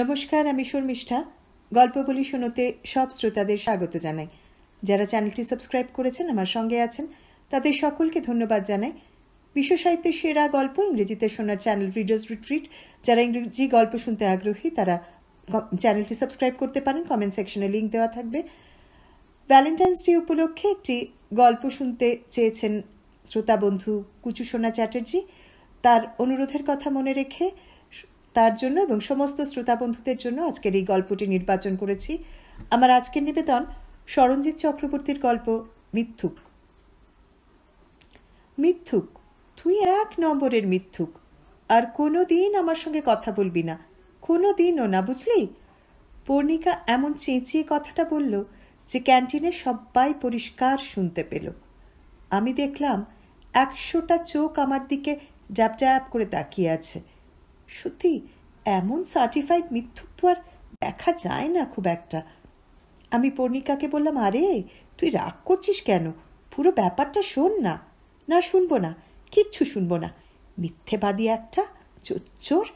নমস্কার আমি শর্মিষ্ঠা গল্প বলি শোনোতে সব শ্রোতাদের স্বাগত জানাই যারা চ্যানেলটি সাবস্ক্রাইব করেছেন আমার সঙ্গে আছেন তাদের সকলকে ধন্যবাদ জানাই বিশ্ব সাহিত্যের সেরা গল্প ইংরেজিতে শোনার চ্যানেল রিডার্স রিট্রিট যারা ইংরেজি গল্প শুনতে আগ্রহী তারা চ্যানেলটি সাবস্ক্রাইব করতে পারেন কমেন্ট সেকশনে লিঙ্ক দেওয়া থাকবে ভ্যালেন্টাইন্স ডে উপলক্ষে একটি গল্প শুনতে চেয়েছেন শ্রোতা বন্ধু কুচু সোনা চ্যাটার্জি তার অনুরোধের কথা মনে রেখে তার জন্য এবং সমস্ত শ্রোতা বন্ধুদের জন্য আজকের এই গল্পটি নির্বাচন করেছি আমার আজকের নিবেদন সরঞ্জিৎ চক্রবর্তীর গল্প মিথ্যুক মিথ্যুক তুই এক নম্বরের মিথ্যুক আর কোনো দিন আমার সঙ্গে কথা বলবি না কোনো দিনও না বুঝলি পর্ণিকা এমন চেঁচিয়ে কথাটা বলল যে ক্যান্টিনে সবাই পরিষ্কার শুনতে পেল আমি দেখলাম একশোটা চোখ আমার দিকে ড্যাপ করে তাকিয়ে আছে সত্যি এমন সার্টিফাইড মিথ্যুক তো আর দেখা যায় না খুব একটা আমি পর্ণিকাকে বললাম আরে তুই রাগ করছিস কেন পুরো ব্যাপারটা শোন না না শুনবো না কিচ্ছু শুনবো না মিথ্যেবাদী একটা চোর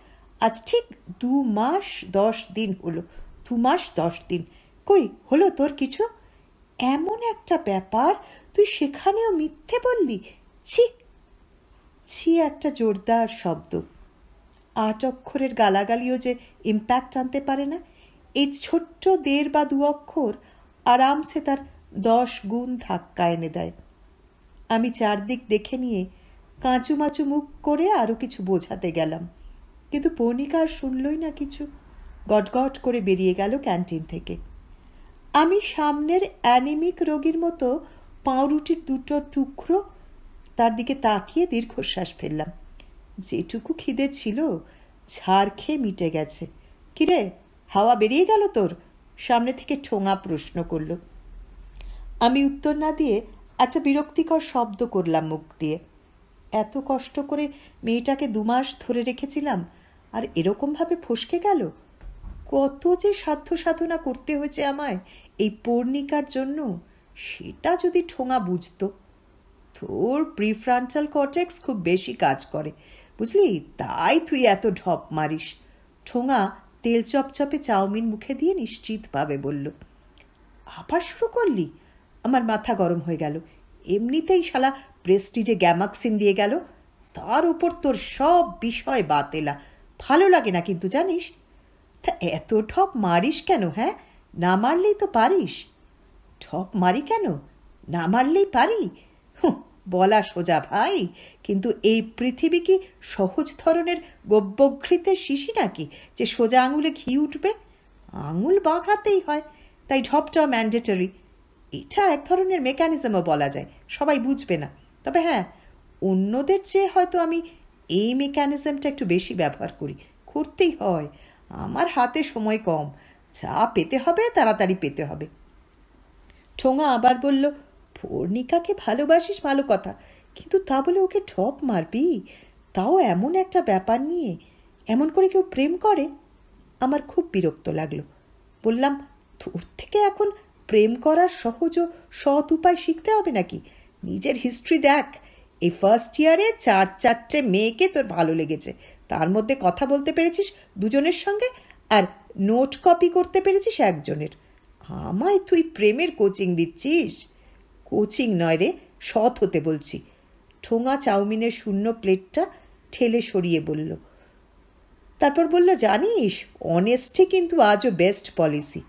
আজ ঠিক দু মাস দশ দিন হলো দু মাস দশ দিন কই হলো তোর কিছু এমন একটা ব্যাপার তুই সেখানেও মিথ্যে বললি ছি ছি একটা জোরদার শব্দ আট অক্ষরের গালাগালিও যে ইম্প্যাক্ট আনতে পারে না এই ছোট্ট দেড় বা দু অক্ষর আরামসে তার দশ গুণ ধাক্কা এনে দেয় আমি চারদিক দেখে নিয়ে কাঁচু মাচু মুখ করে আরও কিছু বোঝাতে গেলাম কিন্তু পৌনিকা আর শুনলই না কিছু গটগট করে বেরিয়ে গেল ক্যান্টিন থেকে আমি সামনের অ্যানিমিক রোগীর মতো পাউরুটির দুটো টুকরো তার দিকে তাকিয়ে দীর্ঘশ্বাস ফেললাম যেটুকু খিদে ছিল ঝাড় খেয়ে মিটে গেছে কিরে হাওয়া বেরিয়ে গেল তোর সামনে থেকে ঠোঙা প্রশ্ন করল আমি উত্তর না দিয়ে আচ্ছা বিরক্তিকর শব্দ করলাম মুখ দিয়ে এত কষ্ট করে মেয়েটাকে দুমাস ধরে রেখেছিলাম আর এরকমভাবে ফসকে গেল কত যে সাধ্য সাধনা করতে হয়েছে আমায় এই পর্ণিকার জন্য সেটা যদি ঠোঙা বুঝতো তোর প্রিফ্রান্টাল কটেক্স খুব বেশি কাজ করে বুঝলি তাই তুই এত ঢপ মারিস ঠোঙা তেল চপচপে চাউমিন মুখে দিয়ে নিশ্চিতভাবে বলল আবার শুরু করলি আমার মাথা গরম হয়ে গেল এমনিতেই শালা প্রেস্টিজে গ্যামাক্সিন দিয়ে গেল তার উপর তোর সব বিষয় বাতেলা ভালো লাগে না কিন্তু জানিস তা এত ঠপ মারিস কেন হ্যাঁ না মারলেই তো পারিস ঠপ মারি কেন না মারলেই পারি হুঁ বলা সোজা ভাই কিন্তু এই পৃথিবী কি সহজ ধরনের গব্যঘৃতের শিশি নাকি যে সোজা আঙুলে ঘি উঠবে আঙুল বাঁকাতেই হয় তাই ঢপটা ম্যান্ডেটরি এটা এক ধরনের মেকানিজমও বলা যায় সবাই বুঝবে না তবে হ্যাঁ অন্যদের চেয়ে হয়তো আমি এই মেকানিজমটা একটু বেশি ব্যবহার করি করতেই হয় আমার হাতে সময় কম যা পেতে হবে তাড়াতাড়ি পেতে হবে ঠোঙা আবার বলল পর্ণিকাকে ভালোবাসিস ভালো কথা কিন্তু তা বলে ওকে ঠপ মারবি তাও এমন একটা ব্যাপার নিয়ে এমন করে কেউ প্রেম করে আমার খুব বিরক্ত লাগলো বললাম তোর থেকে এখন প্রেম করার সহজ ও সৎ উপায় শিখতে হবে নাকি নিজের হিস্ট্রি দেখ এই ফার্স্ট ইয়ারে চার চারটে মেয়েকে তোর ভালো লেগেছে তার মধ্যে কথা বলতে পেরেছিস দুজনের সঙ্গে আর নোট কপি করতে পেরেছিস একজনের আমায় তুই প্রেমের কোচিং দিচ্ছিস কোচিং নয় রে সৎ হতে বলছি ঠোঙা চাউমিনের শূন্য প্লেটটা ঠেলে সরিয়ে বলল তারপর বলল জানিস অনেস্টে কিন্তু আজও বেস্ট পলিসি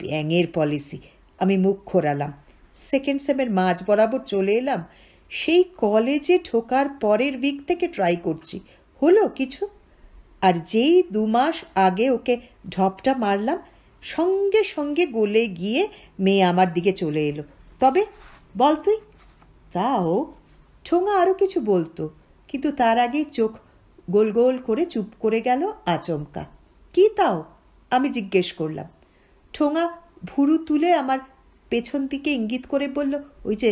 ব্যাঙের পলিসি আমি মুখ খোরালাম সেকেন্ড সেমের মাঝ বরাবর চলে এলাম সেই কলেজে ঠোকার পরের উইক থেকে ট্রাই করছি হলো কিছু আর যেই দু মাস আগে ওকে ঢপটা মারলাম সঙ্গে সঙ্গে গলে গিয়ে মেয়ে আমার দিকে চলে এলো তবে বল তুই তাও ঠোঙা আরও কিছু বলতো কিন্তু তার আগে চোখ গোল গোল করে চুপ করে গেল আচমকা কি তাও আমি জিজ্ঞেস করলাম ঠোঙা ভুরু তুলে আমার পেছন দিকে ইঙ্গিত করে বলল ওই যে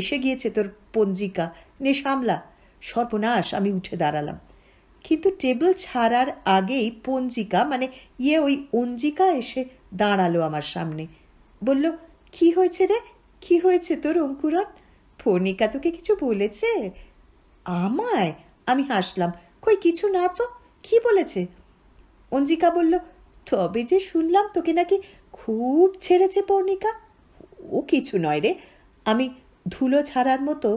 এসে গিয়েছে তোর পঞ্জিকা নে সামলা সর্বনাশ আমি উঠে দাঁড়ালাম কিন্তু টেবিল ছাড়ার আগেই পঞ্জিকা মানে ইয়ে ওই অঞ্জিকা এসে দাঁড়ালো আমার সামনে বলল কি হয়েছে রে কি হয়েছে তোর অঙ্কুরন ফণিকা তোকে কিছু বলেছে আমায় আমি হাসলাম কই কিছু না তো কি বলেছে অঞ্জিকা বলল তবে যে শুনলাম তোকে নাকি খুব ছেড়েছে পর্ণিকা ও কিছু নয় রে আমি ধুলো ছাড়ার মতো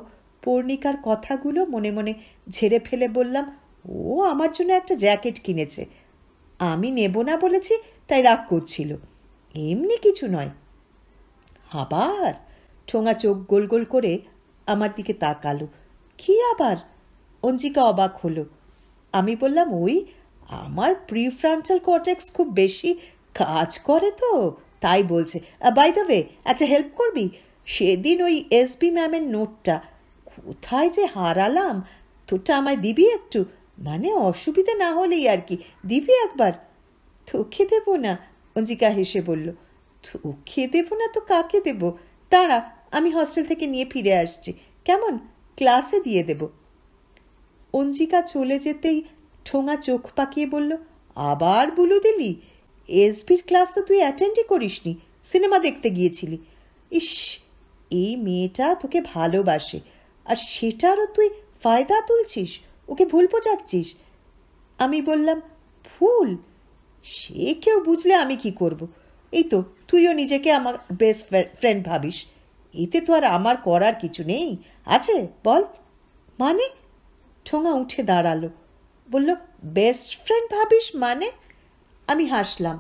পর্ণিকার কথাগুলো মনে মনে ঝেড়ে ফেলে বললাম ও আমার জন্য একটা জ্যাকেট কিনেছে আমি নেব না বলেছি তাই রাগ করছিল এমনি কিছু নয় আবার ঠোঙা চোখ গোল গোল করে আমার দিকে তাকালো কি আবার অঞ্জিকা অবাক হলো আমি বললাম ওই আমার প্রিফ্রান্টাল কর্টেক্স খুব বেশি কাজ করে তো তাই বলছে বাই দ্য আচ্ছা হেল্প করবি সেদিন ওই এসবি ম্যামের নোটটা কোথায় যে হারালাম তোরটা আমায় দিবি একটু মানে অসুবিধে না হলেই আর কি দিবি একবার তোকে দেবো না অঞ্জিকা হেসে বলল তোকে দেবো না তো কাকে দেবো তারা আমি হস্টেল থেকে নিয়ে ফিরে আসছি কেমন ক্লাসে দিয়ে দেব অঞ্জিকা চলে যেতেই ঠোঙা চোখ পাকিয়ে বলল আবার বুলু দিলি এসবির ক্লাস তো তুই অ্যাটেন্ডই করিসনি সিনেমা দেখতে গিয়েছিলি ইস এই মেয়েটা তোকে ভালোবাসে আর সেটারও তুই ফায়দা তুলছিস ওকে ভুল বোঝাচ্ছিস আমি বললাম ভুল সে কেউ বুঝলে আমি কি করব এই তো তুইও নিজেকে আমার বেস্ট ফ্রেন্ড ভাবিস এতে তো আর আমার করার কিছু নেই আছে বল মানে ঠোঙা উঠে দাঁড়ালো বলল বেস্ট ফ্রেন্ড ভাবিস মানে আমি হাসলাম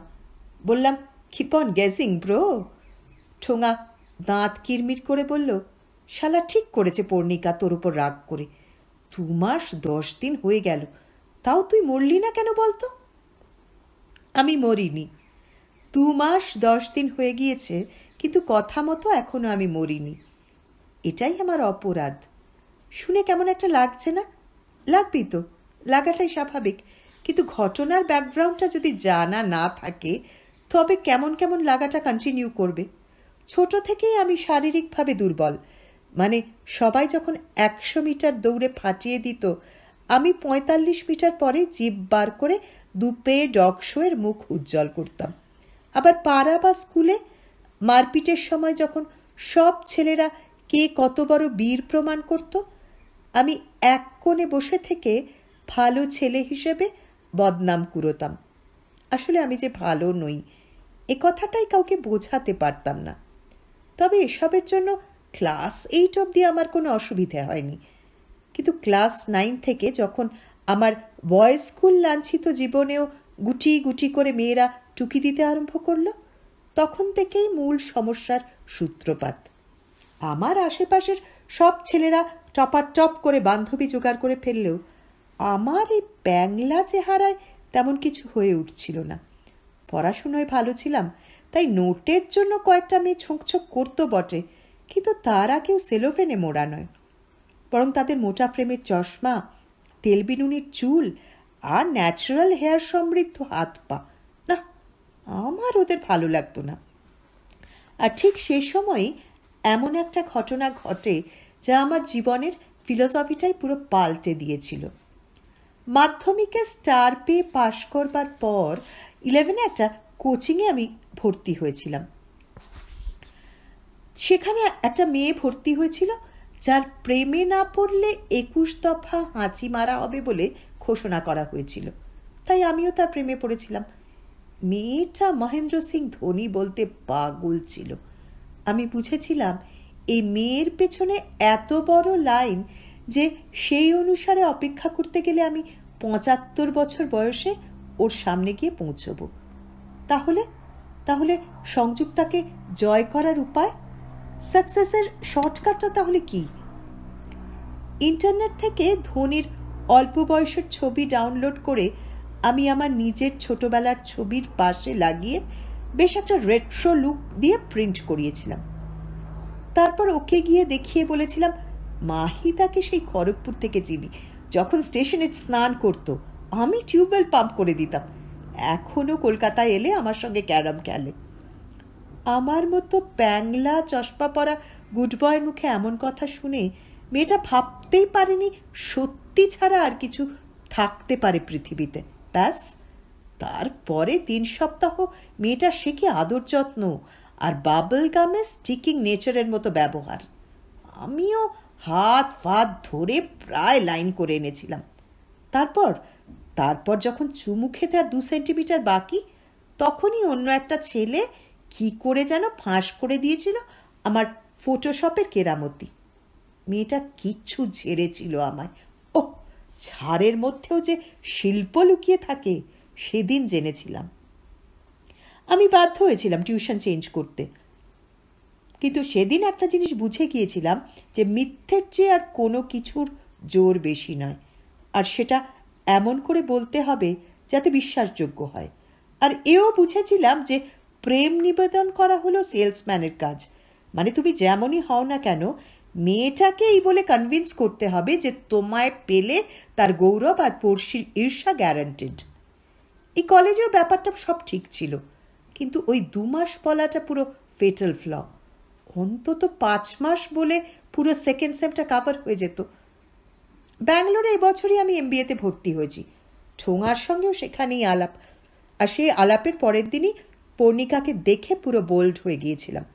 বললাম ক্ষিপন গেসিং ব্রো ঠোঙা দাঁত কিরমির করে বলল শালা ঠিক করেছে পর্ণিকা তোর উপর রাগ করে দু মাস দশ দিন হয়ে গেল তাও তুই মরলি না কেন বলতো আমি মরিনি দু মাস দশ দিন হয়ে গিয়েছে কিন্তু কথা মতো এখনও আমি মরিনি এটাই আমার অপরাধ শুনে কেমন একটা লাগছে না লাগবেই তো লাগাটাই স্বাভাবিক কিন্তু ঘটনার ব্যাকগ্রাউন্ডটা যদি জানা না থাকে তবে কেমন কেমন লাগাটা কন্টিনিউ করবে ছোট থেকেই আমি শারীরিকভাবে দুর্বল মানে সবাই যখন একশো মিটার দৌড়ে ফাটিয়ে দিত আমি পঁয়তাল্লিশ মিটার পরে জিপ বার করে দুপে ডগ শোয়ের মুখ উজ্জ্বল করতাম আবার পাড়া বা স্কুলে মারপিটের সময় যখন সব ছেলেরা কে কত বড় বীর প্রমাণ করত আমি এক কোণে বসে থেকে ভালো ছেলে হিসেবে বদনাম কুরোতাম আসলে আমি যে ভালো নই এ কথাটাই কাউকে বোঝাতে পারতাম না তবে এসবের জন্য ক্লাস এইট অবধি আমার কোনো অসুবিধে হয়নি কিন্তু ক্লাস নাইন থেকে যখন আমার বয় স্কুল লাঞ্ছিত জীবনেও গুটি গুটি করে মেয়েরা টুকি দিতে আরম্ভ করলো তখন থেকেই মূল সমস্যার সূত্রপাত আমার আশেপাশের সব ছেলেরা টপ করে বান্ধবী জোগাড় করে ফেললেও আমার এই ব্যাংলা চেহারায় তেমন কিছু হয়ে উঠছিল না পড়াশুনোয় ভালো ছিলাম তাই নোটের জন্য কয়েকটা মেয়ে ছোঁকছোঁক করতো বটে কিন্তু তারা কেউ সেলোফেনে মোড়া নয় বরং তাদের মোটা ফ্রেমের চশমা তেলবিনুনির চুল আর ন্যাচারাল হেয়ার সমৃদ্ধ হাত পা আমার ওদের ভালো লাগতো না আর ঠিক সে সময়ই এমন একটা ঘটনা ঘটে যা আমার জীবনের ফিলসফিটাই পুরো পাল্টে দিয়েছিল মাধ্যমিকে স্টার পেয়ে পাশ করবার পর ইলেভেনে একটা কোচিংয়ে আমি ভর্তি হয়েছিলাম সেখানে একটা মেয়ে ভর্তি হয়েছিল যার প্রেমে না পড়লে একুশ দফা হাঁচি মারা হবে বলে ঘোষণা করা হয়েছিল তাই আমিও তার প্রেমে পড়েছিলাম মেয়েটা মহেন্দ্র সিং ধোনি বলতে পাগল ছিল আমি বুঝেছিলাম এই মেয়ের পেছনে এত বড় লাইন যে সেই অনুসারে অপেক্ষা করতে গেলে আমি পঁচাত্তর বছর বয়সে ওর সামনে গিয়ে পৌঁছব তাহলে তাহলে সংযুক্তাকে জয় করার উপায় সাকসেসের শর্টকাটটা তাহলে কি ইন্টারনেট থেকে ধোনির অল্প বয়সের ছবি ডাউনলোড করে আমি আমার নিজের ছোটবেলার ছবির পাশে লাগিয়ে বেশ একটা রেট্রো লুক দিয়ে প্রিন্ট করিয়েছিলাম তারপর ওকে গিয়ে দেখিয়ে বলেছিলাম মাহি তাকে সেই খড়গপুর থেকে চিনি যখন স্টেশনে স্নান করত আমি টিউবওয়েল পাম্প করে দিতাম এখনও কলকাতায় এলে আমার সঙ্গে ক্যারাম খেলে আমার মতো প্যাংলা চশমা পরা গুডবয়ের মুখে এমন কথা শুনে মেয়েটা ভাবতেই পারেনি সত্যি ছাড়া আর কিছু থাকতে পারে পৃথিবীতে ব্যাস তারপরে তিন সপ্তাহ মেয়েটা শেখে আদর যত্ন আর বাবল গামে স্টিকিং নেচারের মতো ব্যবহার আমিও হাত ফাত ধরে প্রায় লাইন করে এনেছিলাম তারপর তারপর যখন চুমু খেতে আর দু সেন্টিমিটার বাকি তখনই অন্য একটা ছেলে কি করে যেন ফাঁস করে দিয়েছিল আমার ফটোশপের কেরামতি মেয়েটা কিচ্ছু ঝেড়েছিল আমায় ছাড়ের মধ্যেও যে শিল্প লুকিয়ে থাকে সেদিন জেনেছিলাম আমি বাধ্য হয়েছিলাম টিউশন চেঞ্জ করতে কিন্তু সেদিন একটা জিনিস বুঝে গিয়েছিলাম যে মিথ্যের চেয়ে আর কোনো কিছুর জোর বেশি নয় আর সেটা এমন করে বলতে হবে যাতে বিশ্বাসযোগ্য হয় আর এও বুঝেছিলাম যে প্রেম নিবেদন করা হলো সেলসম্যানের কাজ মানে তুমি যেমনই হও না কেন মেয়েটাকে এই বলে কনভিন্স করতে হবে যে তোমায় পেলে তার গৌরব আর পড়শির ঈর্ষা গ্যারান্টেড এই কলেজেও ব্যাপারটা সব ঠিক ছিল কিন্তু ওই দু মাস বলাটা পুরো ফেটাল ফ্ল অন্তত পাঁচ মাস বলে পুরো সেকেন্ড সেমটা কাভার হয়ে যেত ব্যাঙ্গালোরে এবছরই আমি এমবিএতে ভর্তি হয়েছি ঠোঙার সঙ্গেও সেখানেই আলাপ আর সেই আলাপের পরের দিনই পর্ণিকাকে দেখে পুরো বোল্ড হয়ে গিয়েছিলাম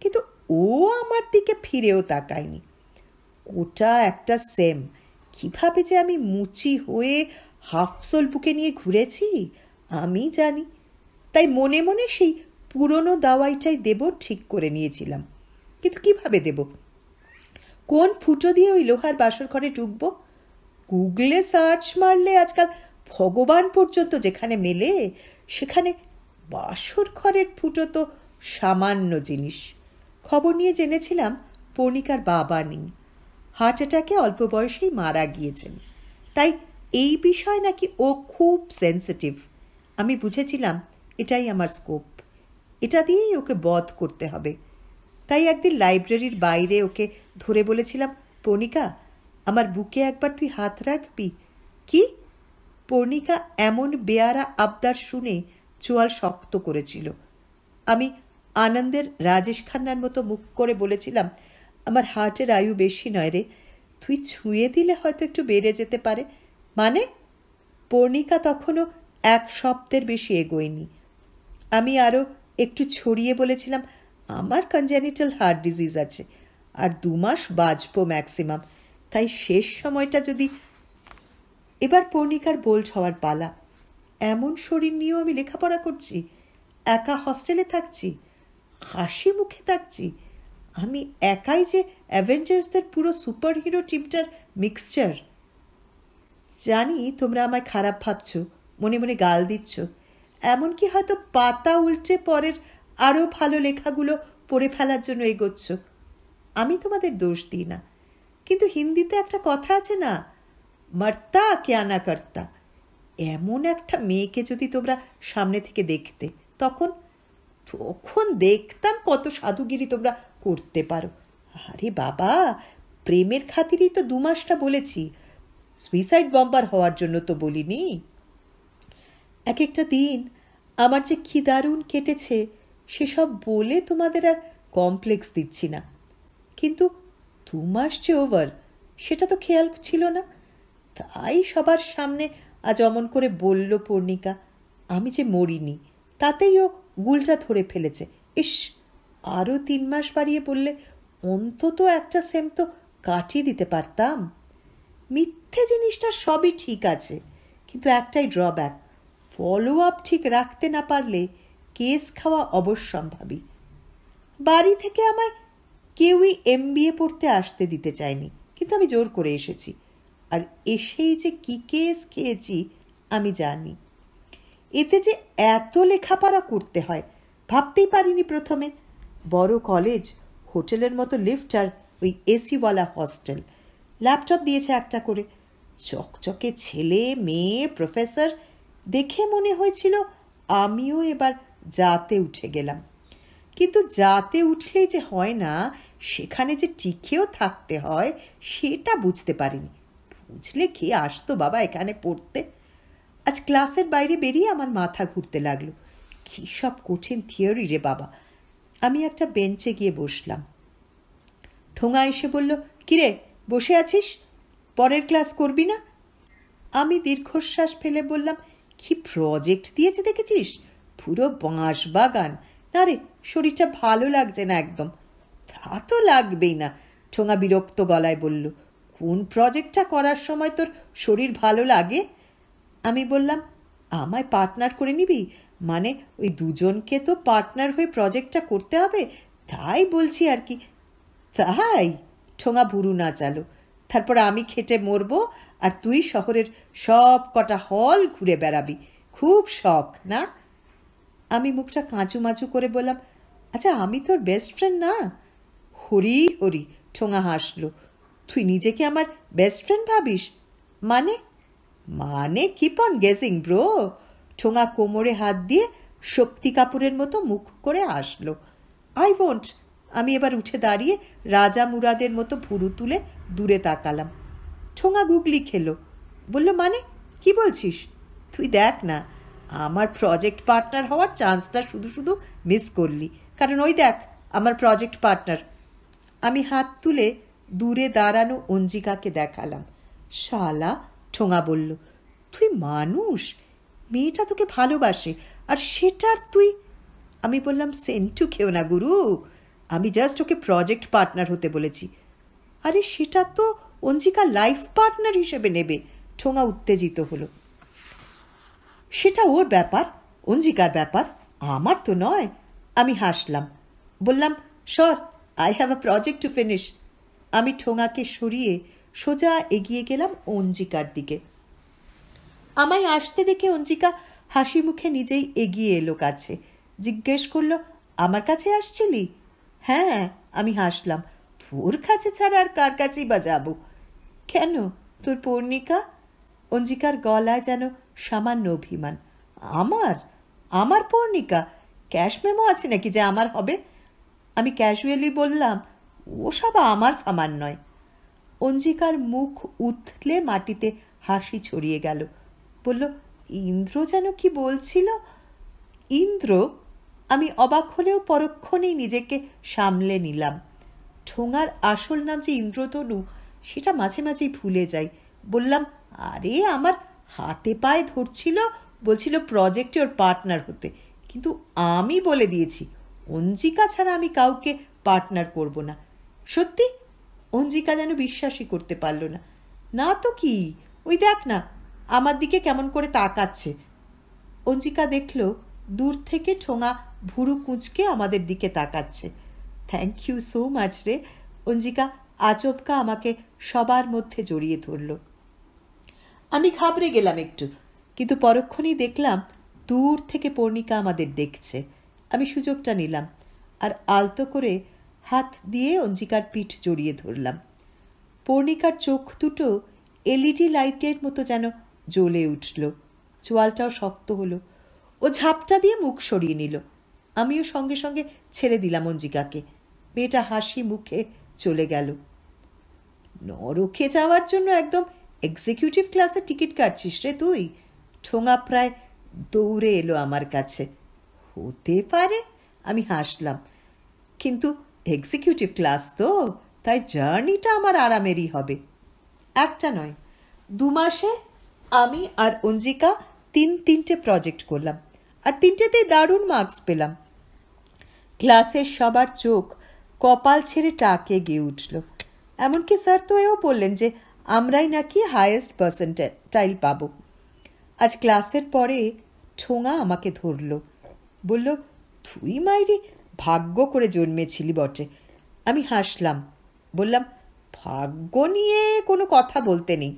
কিন্তু ও আমার দিকে ফিরেও তাকায়নি ওটা একটা সেম কিভাবে যে আমি মুচি হয়ে হাফসোল বুকে নিয়ে ঘুরেছি আমি জানি তাই মনে মনে সেই পুরনো দাওয়াইটাই দেব ঠিক করে নিয়েছিলাম কিন্তু কিভাবে দেব কোন ফুটো দিয়ে ওই লোহার বাসর ঘরে ঢুকবো গুগলে সার্চ মারলে আজকাল ভগবান পর্যন্ত যেখানে মেলে সেখানে বাসর ঘরের ফুটো তো সামান্য জিনিস খবর নিয়ে জেনেছিলাম পণিকার বাবা নেই হার্ট অ্যাটাকে অল্প বয়সেই মারা গিয়েছেন তাই এই বিষয় নাকি ও খুব সেন্সিটিভ আমি বুঝেছিলাম এটাই আমার স্কোপ এটা দিয়েই ওকে বধ করতে হবে তাই একদিন লাইব্রেরির বাইরে ওকে ধরে বলেছিলাম পণিকা আমার বুকে একবার তুই হাত রাখবি কি পর্ণিকা এমন বেয়ারা আবদার শুনে চোয়াল শক্ত করেছিল আমি আনন্দের রাজেশ খান্নার মতো মুখ করে বলেছিলাম আমার হার্টের আয়ু বেশি নয় রে তুই ছুঁয়ে দিলে হয়তো একটু বেড়ে যেতে পারে মানে পর্ণিকা তখনও এক সপ্তাহের বেশি এগোয়নি আমি আরও একটু ছড়িয়ে বলেছিলাম আমার কনজেনিটাল হার্ট ডিজিজ আছে আর দু মাস বাঁচবো ম্যাক্সিমাম তাই শেষ সময়টা যদি এবার পর্ণিকার বোল্ড হওয়ার পালা এমন শরীর নিয়েও আমি লেখাপড়া করছি একা হস্টেলে থাকছি হাসি মুখে থাকছি আমি একাই যে অ্যাভেঞ্জার্সদের পুরো সুপার হিরো টিমটার মিক্সচার জানি তোমরা আমায় খারাপ ভাবছো মনে মনে গাল দিচ্ছ এমনকি হয়তো পাতা উল্টে পরের আরও ভালো লেখাগুলো পড়ে ফেলার জন্য এগোচ্ছ আমি তোমাদের দোষ দিই না কিন্তু হিন্দিতে একটা কথা আছে না মার্তা কেয়ানা কর্তা এমন একটা মেয়েকে যদি তোমরা সামনে থেকে দেখতে তখন তখন দেখতাম কত সাধুগিরি তোমরা করতে পারো আরে বাবা প্রেমের খাতিরই তো দু মাসটা বলেছি সুইসাইড বম্বার হওয়ার জন্য তো বলিনি এক একটা দিন আমার যে কি দারুণ কেটেছে সেসব বলে তোমাদের আর কমপ্লেক্স দিচ্ছি না কিন্তু দু মাস যে ওভার সেটা তো খেয়াল ছিল না তাই সবার সামনে আজ অমন করে বলল পূর্ণিকা আমি যে মরিনি তাতেই ও গুলটা ধরে ফেলেছে ইস আরও তিন মাস বাড়িয়ে বললে অন্তত একটা সেম তো কাটিয়ে দিতে পারতাম মিথ্যে জিনিসটা সবই ঠিক আছে কিন্তু একটাই ড্রব্যাক ফলো আপ ঠিক রাখতে না পারলে কেস খাওয়া অবশ্যম্ভাবী বাড়ি থেকে আমায় কেউই এম পড়তে আসতে দিতে চায়নি কিন্তু আমি জোর করে এসেছি আর এসেই যে কি কেস খেয়েছি আমি জানি এতে যে এত লেখাপড়া করতে হয় ভাবতেই পারিনি প্রথমে বড় কলেজ হোটেলের মতো লিফট আর ওই এসিওয়ালা হস্টেল ল্যাপটপ দিয়েছে একটা করে চকচকে ছেলে মেয়ে প্রফেসর দেখে মনে হয়েছিল আমিও এবার যাতে উঠে গেলাম কিন্তু যাতে উঠলে যে হয় না সেখানে যে টিকেও থাকতে হয় সেটা বুঝতে পারিনি বুঝলে কে আসতো বাবা এখানে পড়তে আজ ক্লাসের বাইরে বেরিয়ে আমার মাথা ঘুরতে লাগলো কী সব কঠিন থিওরি রে বাবা আমি একটা বেঞ্চে গিয়ে বসলাম ঠোঙা এসে বলল কিরে বসে আছিস পরের ক্লাস করবি না আমি দীর্ঘশ্বাস ফেলে বললাম কি প্রজেক্ট দিয়েছে দেখেছিস পুরো বাঁশ বাগান না রে শরীরটা ভালো লাগছে না একদম তা তো লাগবেই না ঠোঙা বিরক্ত গলায় বলল কোন প্রজেক্টটা করার সময় তোর শরীর ভালো লাগে আমি বললাম আমায় পার্টনার করে নিবি মানে ওই দুজনকে তো পার্টনার হয়ে প্রজেক্টটা করতে হবে তাই বলছি আর কি তাই ঠোঙা ভুরু না চালো তারপর আমি খেটে মরবো আর তুই শহরের সব কটা হল ঘুরে বেড়াবি খুব শখ না আমি মুখটা কাঁচু মাচু করে বললাম আচ্ছা আমি তোর বেস্ট ফ্রেন্ড না হরি হরি ঠোঙা হাসলো তুই নিজেকে আমার বেস্ট ফ্রেন্ড ভাবিস মানে মানে কিপ অন গেসিং ব্রো ঠোঙা কোমরে হাত দিয়ে শক্তি কাপুরের মতো মুখ করে আসলো আই ওয়ন্ট আমি এবার উঠে দাঁড়িয়ে রাজা মুরাদের মতো ভুরু তুলে দূরে তাকালাম ঠোঙা গুগলি খেলো বলল মানে কি বলছিস তুই দেখ না আমার প্রজেক্ট পার্টনার হওয়ার চান্সটা শুধু শুধু মিস করলি কারণ ওই দেখ আমার প্রজেক্ট পার্টনার আমি হাত তুলে দূরে দাঁড়ানো অঞ্জিকাকে দেখালাম শালা ঠোঙা বলল তুই মানুষ মেয়েটা তোকে ভালোবাসে আর সেটার তুই আমি বললাম সেন্টু খেও না গুরু আমি জাস্ট ওকে প্রজেক্ট পার্টনার হতে বলেছি আরে সেটা তো অঞ্জিকা লাইফ পার্টনার হিসেবে নেবে ঠোঙা উত্তেজিত হলো সেটা ওর ব্যাপার অঞ্জিকার ব্যাপার আমার তো নয় আমি হাসলাম বললাম সর I have a project to finish আমি ঠোঙাকে সরিয়ে সোজা এগিয়ে গেলাম অঞ্জিকার দিকে আমায় আসতে দেখে অঞ্জিকা হাসি মুখে নিজেই এগিয়ে এলো কাছে জিজ্ঞেস করলো আমার কাছে আসছিলি হ্যাঁ আমি হাসলাম তোর কাছে ছাড়া আর কার কাছেই বা যাব কেন তোর পর্ণিকা অঞ্জিকার গলায় যেন সামান্য অভিমান আমার আমার পর্ণিকা ক্যাশ মেমো আছে নাকি যে আমার হবে আমি ক্যাশুয়ালি বললাম ও সব আমার ফামান নয় অঞ্জিকার মুখ উথলে মাটিতে হাসি ছড়িয়ে গেল বলল ইন্দ্র যেন কি বলছিল ইন্দ্র আমি অবাক হলেও পরক্ষণেই নিজেকে সামলে নিলাম ঠোঙার আসল নাম যে ইন্দ্রতনু সেটা মাঝে মাঝেই ভুলে যাই বললাম আরে আমার হাতে পায়ে ধরছিল বলছিল প্রজেক্টে ওর পার্টনার হতে কিন্তু আমি বলে দিয়েছি অঞ্জিকা ছাড়া আমি কাউকে পার্টনার করব না সত্যি অঞ্জিকা যেন বিশ্বাসই করতে পারল না না তো কি ওই দেখ না আমার দিকে কেমন করে তাকাচ্ছে অঞ্জিকা দেখল দূর থেকে ঠোঙা ভুরু কুঁচকে আমাদের দিকে তাকাচ্ছে থ্যাংক ইউ সো মাচ রে অঞ্জিকা আচবকা আমাকে সবার মধ্যে জড়িয়ে ধরল আমি ঘাবড়ে গেলাম একটু কিন্তু পরক্ষণেই দেখলাম দূর থেকে পর্ণিকা আমাদের দেখছে আমি সুযোগটা নিলাম আর আলতো করে হাত দিয়ে অঞ্জিকার পিঠ জড়িয়ে ধরলাম পর্ণিকার চোখ দুটো এলইডি লাইটের মতো যেন জ্বলে উঠল চোয়ালটাও শক্ত হলো ও ঝাপটা দিয়ে মুখ সরিয়ে নিল আমিও সঙ্গে সঙ্গে ছেড়ে দিলাম অঞ্জিকাকে মেয়েটা হাসি মুখে চলে গেল নরকে যাওয়ার জন্য একদম এক্সিকিউটিভ ক্লাসে টিকিট কাটছিস রে তুই ঠোঙা প্রায় দৌড়ে এলো আমার কাছে হতে পারে আমি হাসলাম কিন্তু এক্সিকিউটিভ ক্লাস তো তাই জার্নিটা আমার আরামেরই হবে একটা নয় দু মাসে আমি আর অঞ্জিকা তিন তিনটে প্রজেক্ট করলাম আর তিনটেতেই দারুণ মার্কস পেলাম ক্লাসের সবার চোখ কপাল ছেড়ে টাকে গিয়ে উঠল এমনকি স্যার তো এও বললেন যে আমরাই নাকি হায়েস্ট পার্সেন্টাইল পাব আজ ক্লাসের পরে ঠোঙা আমাকে ধরল বলল তুই মাইরি ভাগ্য করে জন্মেছিলি বটে আমি হাসলাম বললাম ভাগ্য নিয়ে কোনো কথা বলতে নেই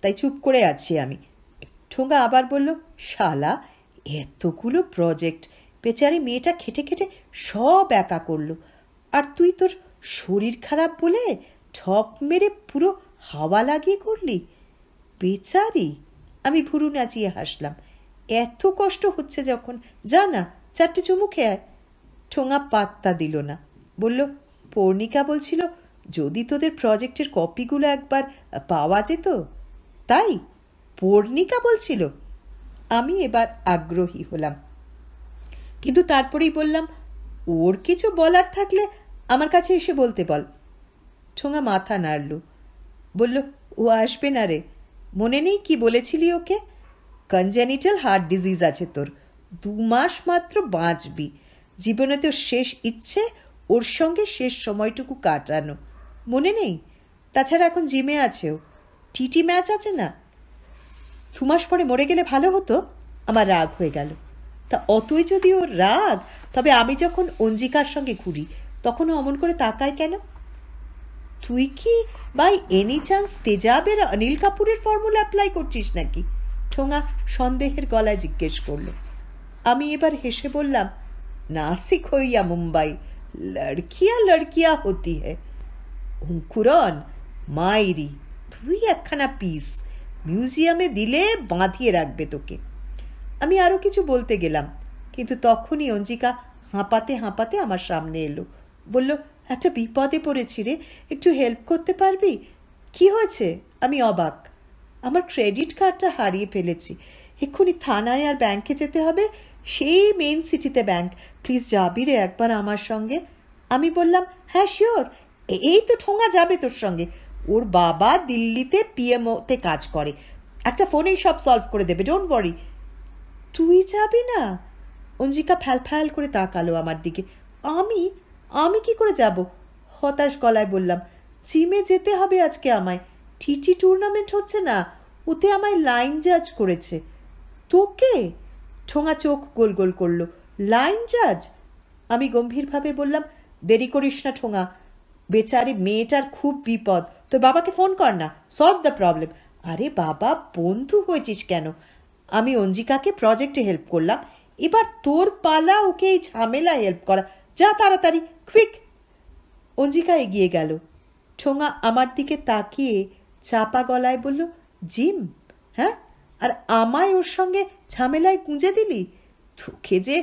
তাই চুপ করে আছি আমি ঠোঙ্গা আবার বলল শালা এতগুলো প্রজেক্ট বেচারি মেয়েটা খেটে খেটে সব একা করলো আর তুই তোর শরীর খারাপ বলে ঠপ মেরে পুরো হাওয়া লাগিয়ে করলি বেচারি আমি ভুরু নাচিয়ে হাসলাম এত কষ্ট হচ্ছে যখন যা না চারটে চুমু খেয়ে আয় ঠোঙা পাত্তা দিল না বলল পর্ণিকা বলছিল যদি তোদের প্রজেক্টের কপিগুলো একবার পাওয়া যেত তাই পর্ণিকা বলছিল আমি এবার আগ্রহী হলাম কিন্তু তারপরেই বললাম ওর কিছু বলার থাকলে আমার কাছে এসে বলতে বল ঠোঙা মাথা নাড়ল বলল ও আসবে না রে মনে নেই কি বলেছিলি ওকে কনজেনিটাল হার্ট ডিজিজ আছে তোর দু মাস মাত্র বাঁচবি জীবনে তো শেষ ইচ্ছে ওর সঙ্গে শেষ সময়টুকু কাটানো মনে নেই তাছাড়া এখন জিমে আছেও টিটি ম্যাচ আছে না মাস পরে মরে গেলে ভালো হতো আমার রাগ হয়ে গেল তা অতই যদি ওর রাগ তবে আমি যখন অঞ্জিকার সঙ্গে ঘুরি তখনও অমন করে তাকায় কেন তুই কি বাই এনি চান্স তেজাবের অনিল কাপুরের ফর্মুলা অ্যাপ্লাই করছিস নাকি ঠোঙা সন্দেহের গলায় জিজ্ঞেস করলো আমি এবার হেসে বললাম नासिक हो या मुंबई লড়কিয়া লড়কিয়া হতি হ্যায় মাইরি তুই একখানা পিস মিউজিয়ামে দিলে বাঁধিয়ে রাখবে তোকে আমি আরও কিছু বলতে গেলাম কিন্তু তখনই অঞ্জিকা হাঁপাতে হাঁপাতে আমার সামনে এলো বলল একটা বিপদে পড়েছি রে একটু হেল্প করতে পারবি কি হয়েছে আমি অবাক আমার ক্রেডিট কার্ডটা হারিয়ে ফেলেছি এক্ষুনি থানায় আর ব্যাংকে যেতে হবে সেই মেন সিটিতে ব্যাংক প্লিজ যাবি রে একবার আমার সঙ্গে আমি বললাম হ্যাঁ শিওর এই তো ঠোঙা যাবে তোর সঙ্গে ওর বাবা দিল্লিতে পিএমওতে কাজ করে একটা ফোনেই সব সলভ করে দেবে ডোন্ট বরি তুই যাবি না অঞ্জিকা ফ্যাল ফ্যাল করে তাকালো আমার দিকে আমি আমি কি করে যাব হতাশ গলায় বললাম জিমে যেতে হবে আজকে আমায় টিটি টুর্নামেন্ট হচ্ছে না ওতে আমায় লাইন জাজ করেছে তোকে ঠোঙা চোখ গোল গোল করল লাইন জাজ আমি গম্ভীরভাবে বললাম দেরি করিস না ঠোঙা বেচারি মেয়েটার খুব বিপদ তোর বাবাকে ফোন কর না সলভ দ্য প্রবলেম আরে বাবা বন্ধু হয়েছিস কেন আমি অঞ্জিকাকে প্রজেক্টে হেল্প করলাম এবার তোর পালা ওকে এই ঝামেলা হেল্প করা যা তাড়াতাড়ি কুইক অঞ্জিকা এগিয়ে গেল ঠোঙা আমার দিকে তাকিয়ে চাপা গলায় বলল জিম হ্যাঁ আর আমায় ওর সঙ্গে ঝামেলায় গুঁজে দিলি তোকে যে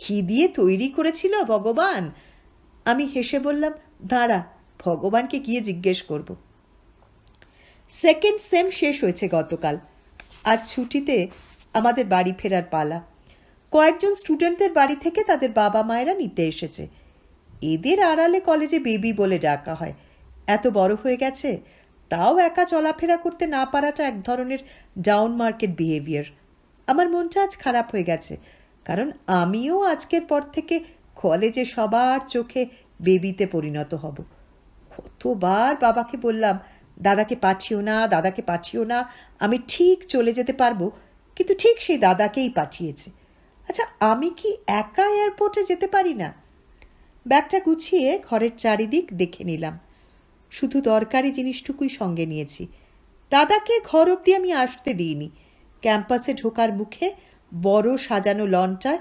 কি দিয়ে তৈরি করেছিল ভগবান আমি হেসে বললাম দাঁড়া ভগবানকে গিয়ে জিজ্ঞেস করব সেকেন্ড সেম শেষ হয়েছে গতকাল আজ ছুটিতে আমাদের বাড়ি ফেরার পালা কয়েকজন স্টুডেন্টদের বাড়ি থেকে তাদের বাবা মায়েরা নিতে এসেছে এদের আড়ালে কলেজে বেবি বলে ডাকা হয় এত বড় হয়ে গেছে তাও একা চলাফেরা করতে না পারাটা এক ধরনের ডাউন মার্কেট বিহেভিয়ার আমার মনটা আজ খারাপ হয়ে গেছে কারণ আমিও আজকের পর থেকে কলেজে সবার চোখে বেবিতে পরিণত হব কতবার বাবাকে বললাম দাদাকে পাঠিও না দাদাকে পাঠিও না আমি ঠিক চলে যেতে পারবো কিন্তু ঠিক সেই দাদাকেই পাঠিয়েছে আচ্ছা আমি কি একা এয়ারপোর্টে যেতে পারি না ব্যাগটা গুছিয়ে ঘরের চারিদিক দেখে নিলাম শুধু দরকারি জিনিসটুকুই সঙ্গে নিয়েছি দাদাকে ঘর অব্দি আমি আসতে দিইনি ক্যাম্পাসে ঢোকার মুখে বড় সাজানো লনটায়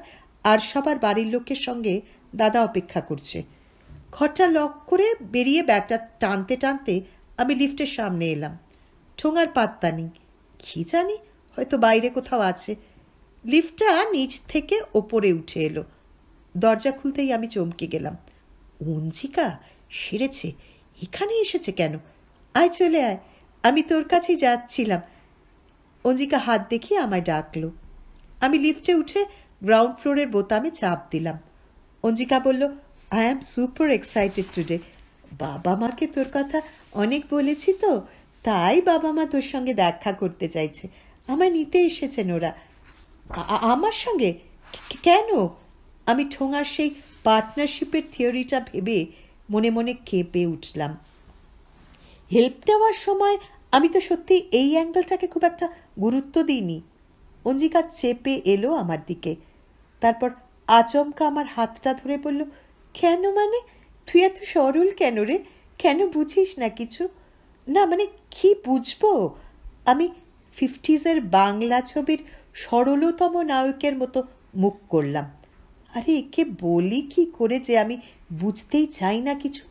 আর সবার বাড়ির লোকের সঙ্গে দাদা অপেক্ষা করছে ঘরটা লক করে বেরিয়ে ব্যাগটা টানতে টানতে আমি লিফটের সামনে এলাম ঠোঙার পাত্তা নেই কি জানি হয়তো বাইরে কোথাও আছে লিফটটা নিচ থেকে ওপরে উঠে এলো দরজা খুলতেই আমি চমকে গেলাম অঞ্জিকা সেরেছে এখানে এসেছে কেন আয় চলে আয় আমি তোর কাছে যাচ্ছিলাম অঞ্জিকা হাত দেখিয়ে আমায় ডাকলো আমি লিফটে উঠে গ্রাউন্ড ফ্লোরের বোতামে চাপ দিলাম অঞ্জিকা বলল I am super excited today বাবা মাকে তোর কথা অনেক বলেছি তো তাই বাবা মা তোর সঙ্গে দেখা করতে চাইছে আমার নিতে এসেছেন ওরা আমার সঙ্গে কেন আমি ঠোঙার সেই পার্টনারশিপের থিওরিটা ভেবে মনে মনে কেঁপে উঠলাম হেল্প নেওয়ার সময় আমি তো সত্যি এই অ্যাঙ্গেলটাকে খুব একটা গুরুত্ব দিইনি অঞ্জিকা চেপে এলো আমার দিকে তারপর আচমকা আমার হাতটা ধরে বলল কেন মানে তুই এত সরল কেন রে কেন বুঝিস না কিছু না মানে কি বুঝবো আমি ফিফটিজের বাংলা ছবির সরলতম নায়কের মতো মুখ করলাম আরে একে বলি কি করে যে আমি বুঝতেই চাই না কিছু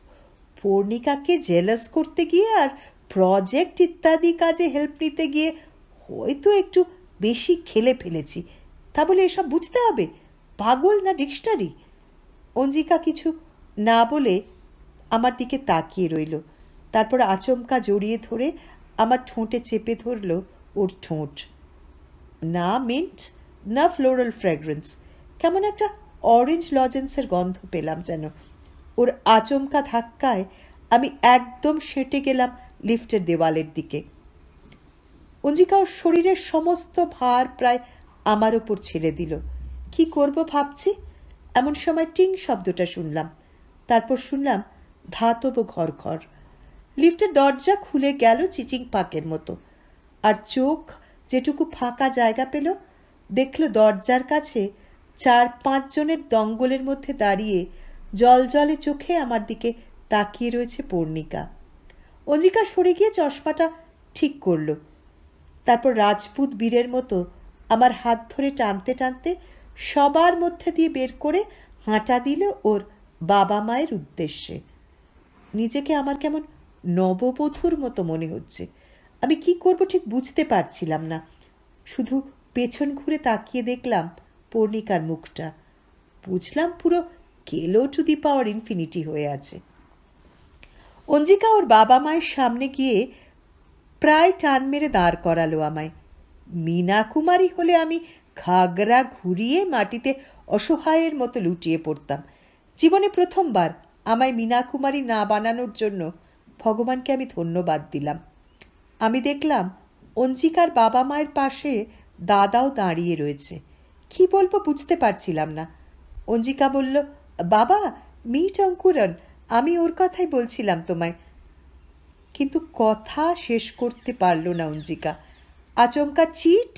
পর্ণিকাকে জেলাস করতে গিয়ে আর প্রজেক্ট ইত্যাদি কাজে হেল্প নিতে গিয়ে হয়তো একটু বেশি খেলে ফেলেছি তা বলে এসব বুঝতে হবে পাগল না ডিকশনারি অঞ্জিকা কিছু না বলে আমার দিকে তাকিয়ে রইল তারপর আচমকা জড়িয়ে ধরে আমার ঠোঁটে চেপে ধরল ওর ঠোঁট না মিন্ট না ফ্লোরাল ফ্রেগরেন্স কেমন একটা অরেঞ্জ লজেন্সের গন্ধ পেলাম যেন ওর আচমকা ধাক্কায় আমি একদম সেটে গেলাম লিফটের দেওয়ালের দিকে অঞ্জিকা ওর শরীরের সমস্ত ভার প্রায় আমার ওপর ছেড়ে দিল কি করব ভাবছি এমন সময় টিং শব্দটা শুনলাম তারপর শুনলাম ধাতব ঘর ঘর লিফটের দরজা খুলে গেল চিচিং পাকের মতো আর চোখ যেটুকু ফাঁকা জায়গা পেল দেখল দরজার কাছে চার পাঁচজনের দঙ্গলের মধ্যে দাঁড়িয়ে জলজলে চোখে আমার দিকে তাকিয়ে রয়েছে পর্ণিকা অঞ্জিকা সরে গিয়ে চশমাটা ঠিক করল তারপর রাজপুত বীরের মতো আমার হাত ধরে টানতে টানতে সবার মধ্যে দিয়ে বের করে হাঁটা দিল ওর বাবা মায়ের উদ্দেশ্যে নিজেকে আমার কেমন নববধুর মতো মনে হচ্ছে আমি কি করব ঠিক বুঝতে পারছিলাম না শুধু পেছন ঘুরে তাকিয়ে দেখলাম পর্ণিকার মুখটা বুঝলাম পুরো কেলো টু দি পাওয়ার ইনফিনিটি হয়ে আছে অঞ্জিকা ওর বাবা মায়ের সামনে গিয়ে প্রায় টান মেরে দাঁড় করালো আমায় মীনা কুমারী হলে আমি ঘাগরা ঘুরিয়ে মাটিতে অসহায়ের মতো লুটিয়ে পড়তাম জীবনে প্রথমবার আমায় মীনা কুমারী না বানানোর জন্য ভগবানকে আমি ধন্যবাদ দিলাম আমি দেখলাম অঞ্জিকার বাবা মায়ের পাশে দাদাও দাঁড়িয়ে রয়েছে কি বলবো বুঝতে পারছিলাম না অঞ্জিকা বলল বাবা মিট অঙ্কুরন আমি ওর কথাই বলছিলাম তোমায় কিন্তু কথা শেষ করতে পারল না অঞ্জিকা আচমকা চিট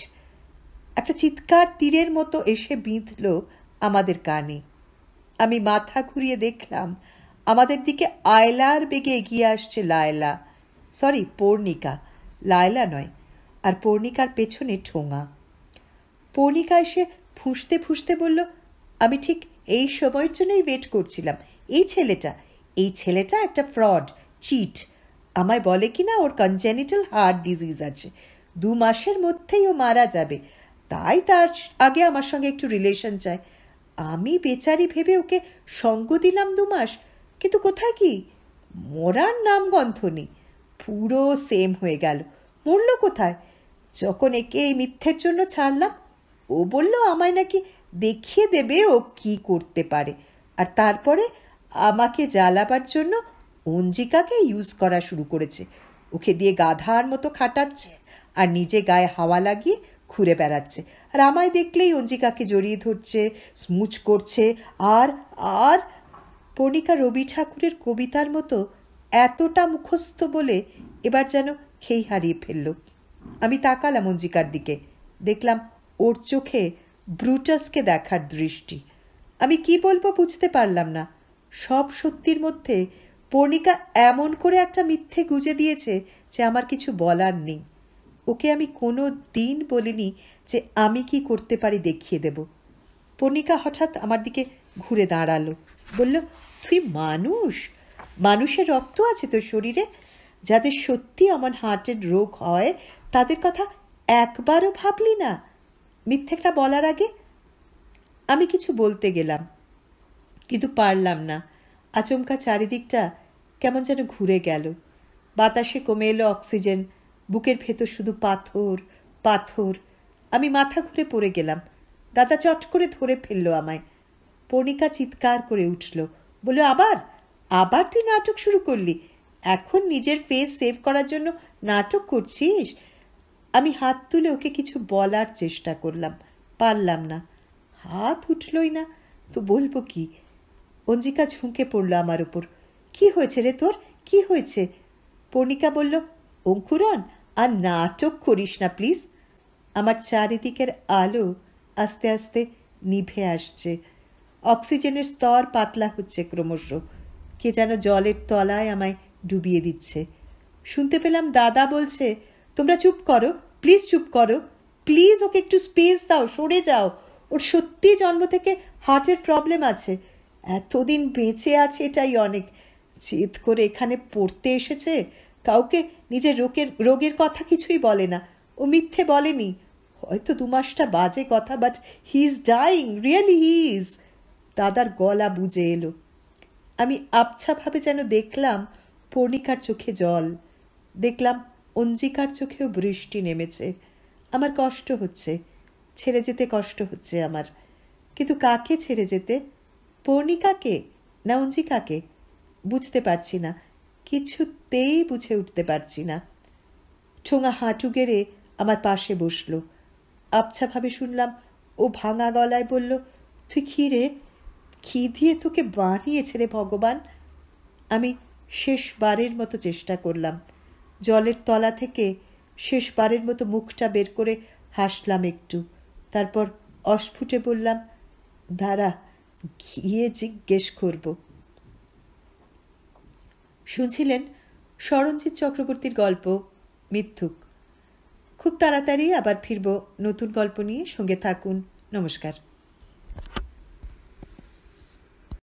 একটা চিৎকার তীরের মতো এসে বিঁধল আমাদের কানে আমি মাথা ঘুরিয়ে দেখলাম আমাদের দিকে আয়লার বেগে এগিয়ে আসছে লায়লা সরি পর্ণিকা লায়লা নয় আর পর্ণিকার পেছনে ঠোঙা পর্ণিকা এসে ফুঁসতে ফুঁসতে বলল আমি ঠিক এই সময়ের জন্যই ওয়েট করছিলাম এই ছেলেটা এই ছেলেটা একটা ফ্রড চিট আমায় বলে কি না ওর কনজেনিটাল হার্ট ডিজিজ আছে দু মাসের মধ্যেই ও মারা যাবে তাই তার আগে আমার সঙ্গে একটু রিলেশন চায় আমি বেচারি ভেবে ওকে সঙ্গ দিলাম দু মাস কিন্তু কোথায় কি মরার গন্থ নেই পুরো সেম হয়ে গেল মরল কোথায় যখন একে এই মিথ্যের জন্য ছাড়লাম ও বলল আমায় নাকি দেখিয়ে দেবে ও কি করতে পারে আর তারপরে আমাকে জ্বালাবার জন্য অঞ্জিকাকে ইউজ করা শুরু করেছে ওকে দিয়ে গাধার মতো খাটাচ্ছে আর নিজে গায়ে হাওয়া লাগিয়ে ঘুরে বেড়াচ্ছে আর আমায় দেখলেই অঞ্জিকাকে জড়িয়ে ধরছে স্মুচ করছে আর আর পণিকা রবি ঠাকুরের কবিতার মতো এতটা মুখস্থ বলে এবার যেন খেই হারিয়ে ফেলল আমি তাকালাম অঞ্জিকার দিকে দেখলাম ওর চোখে ব্রুটাসকে দেখার দৃষ্টি আমি কি বলবো বুঝতে পারলাম না সব সত্যির মধ্যে পর্ণিকা এমন করে একটা মিথ্যে গুজে দিয়েছে যে আমার কিছু বলার নেই ওকে আমি কোনো দিন বলিনি যে আমি কি করতে পারি দেখিয়ে দেব পর্ণিকা হঠাৎ আমার দিকে ঘুরে দাঁড়ালো বলল তুই মানুষ মানুষের রক্ত আছে তোর শরীরে যাদের সত্যি আমার হার্টের রোগ হয় তাদের কথা একবারও ভাবলি না মিথ্যেটা বলার আগে আমি কিছু বলতে গেলাম কিন্তু পারলাম না আচমকা চারিদিকটা কেমন যেন ঘুরে গেল বাতাসে কমে এলো অক্সিজেন বুকের ভেতর শুধু পাথর পাথর আমি মাথা ঘুরে পড়ে গেলাম দাদা চট করে ধরে ফেললো আমায় পণিকা চিৎকার করে উঠল বলল আবার আবার তুই নাটক শুরু করলি এখন নিজের ফেস সেভ করার জন্য নাটক করছিস আমি হাত তুলে ওকে কিছু বলার চেষ্টা করলাম পারলাম না হাত উঠলই না তো বলবো কি অঞ্জিকা ঝুঁকে পড়লো আমার উপর কি হয়েছে রে তোর কি হয়েছে পর্ণিকা বলল অঙ্কুরন আর নাটক করিস না প্লিজ আমার চারিদিকের আলো আস্তে আস্তে নিভে আসছে অক্সিজেনের স্তর পাতলা হচ্ছে ক্রমশ কে যেন জলের তলায় আমায় ডুবিয়ে দিচ্ছে শুনতে পেলাম দাদা বলছে তোমরা চুপ করো প্লিজ চুপ করো প্লিজ ওকে একটু স্পেস দাও সরে যাও ওর সত্যি জন্ম থেকে হার্টের প্রবলেম আছে এতদিন বেঁচে আছে এটাই অনেক জেদ করে এখানে পড়তে এসেছে কাউকে নিজের রোগের রোগের কথা কিছুই বলে না ও মিথ্যে বলেনি হয়তো দু মাসটা বাজে কথা but he is dying really he is দাদার গলা বুঝে এলো আমি আবছাভাবে যেন দেখলাম পর্ণিকার চোখে জল দেখলাম অঞ্জিকার চোখেও বৃষ্টি নেমেছে আমার কষ্ট হচ্ছে ছেড়ে যেতে কষ্ট হচ্ছে আমার কিন্তু কাকে ছেড়ে যেতে পর্ণিকাকে না অঞ্জিকাকে বুঝতে পারছি না কিছুতেই বুঝে উঠতে পারছি না ঠোঙা হাঁটু গেড়ে আমার পাশে বসল আবছাভাবে শুনলাম ও ভাঙা গলায় বলল তুই কী রে দিয়ে তোকে বানিয়েছে রে ভগবান আমি শেষবারের মতো চেষ্টা করলাম জলের তলা থেকে শেষবারের মতো মুখটা বের করে হাসলাম একটু তারপর অস্ফুটে বললাম দাঁড়া গিয়ে জিজ্ঞেস করব শুনছিলেন সরঞ্জিৎ চক্রবর্তীর গল্প মিথ্যুক খুব তাড়াতাড়ি আবার ফিরব নতুন গল্প নিয়ে সঙ্গে থাকুন নমস্কার